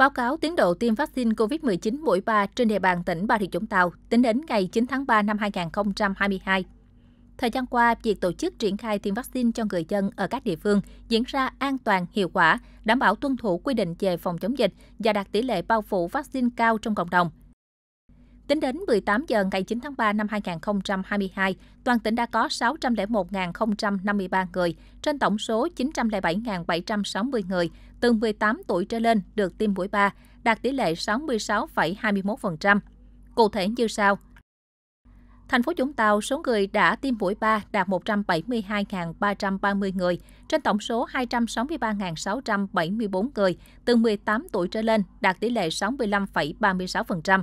Báo cáo tiến độ tiêm vaccine COVID-19 mũi 3 trên địa bàn tỉnh Bà Rịa Vũng Tàu tính đến ngày 9 tháng 3 năm 2022. Thời gian qua, việc tổ chức triển khai tiêm vaccine cho người dân ở các địa phương diễn ra an toàn, hiệu quả, đảm bảo tuân thủ quy định về phòng chống dịch và đạt tỷ lệ bao phủ vaccine cao trong cộng đồng. Tính đến 18 giờ ngày 9 tháng 3 năm 2022, toàn tỉnh đã có 601.053 người, trên tổng số 907.760 người từ 18 tuổi trở lên được tiêm mũi 3, đạt tỷ lệ 66,21%. Cụ thể như sau. Thành phố Vũng Tàu, số người đã tiêm mũi 3 đạt 172.330 người, trên tổng số 263.674 người từ 18 tuổi trở lên, đạt tỷ lệ 65,36%.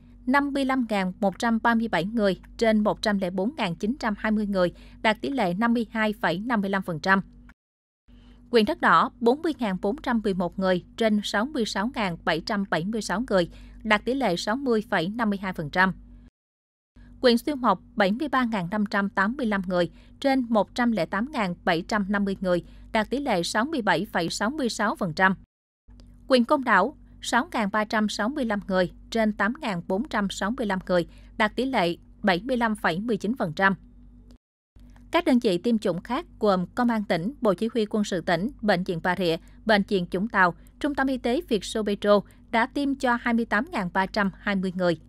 55.137 người trên 104.920 người, đạt tỷ lệ 52,55%. Quyền đất đỏ 40.411 người trên 66.776 người, đạt tỷ lệ 60,52%. Quyền xuyên mộc 73.585 người trên 108.750 người, đạt tỷ lệ 67,66%. Quyền công đảo 6.365 người trên 8.465 người, đạt tỷ lệ 75,19%. Các đơn vị tiêm chủng khác gồm Công an tỉnh, Bộ Chỉ huy quân sự tỉnh, Bệnh viện Bà Rịa, Bệnh viện Chủng Tàu, Trung tâm Y tế Việt Sô Petro đã tiêm cho 28.320 người.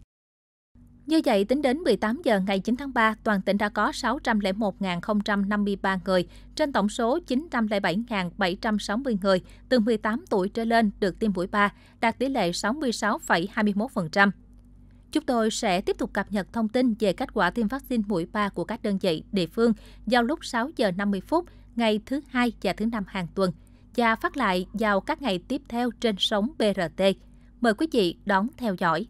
Như vậy, tính đến 18 giờ ngày 9 tháng 3, toàn tỉnh đã có 601.053 người, trên tổng số 907.760 người từ 18 tuổi trở lên được tiêm mũi 3, đạt tỷ lệ 66,21%. Chúng tôi sẽ tiếp tục cập nhật thông tin về kết quả tiêm vaccine mũi 3 của các đơn vị địa phương vào lúc 6 giờ 50 phút ngày thứ hai và thứ năm hàng tuần và phát lại vào các ngày tiếp theo trên sóng BRT. Mời quý vị đón theo dõi.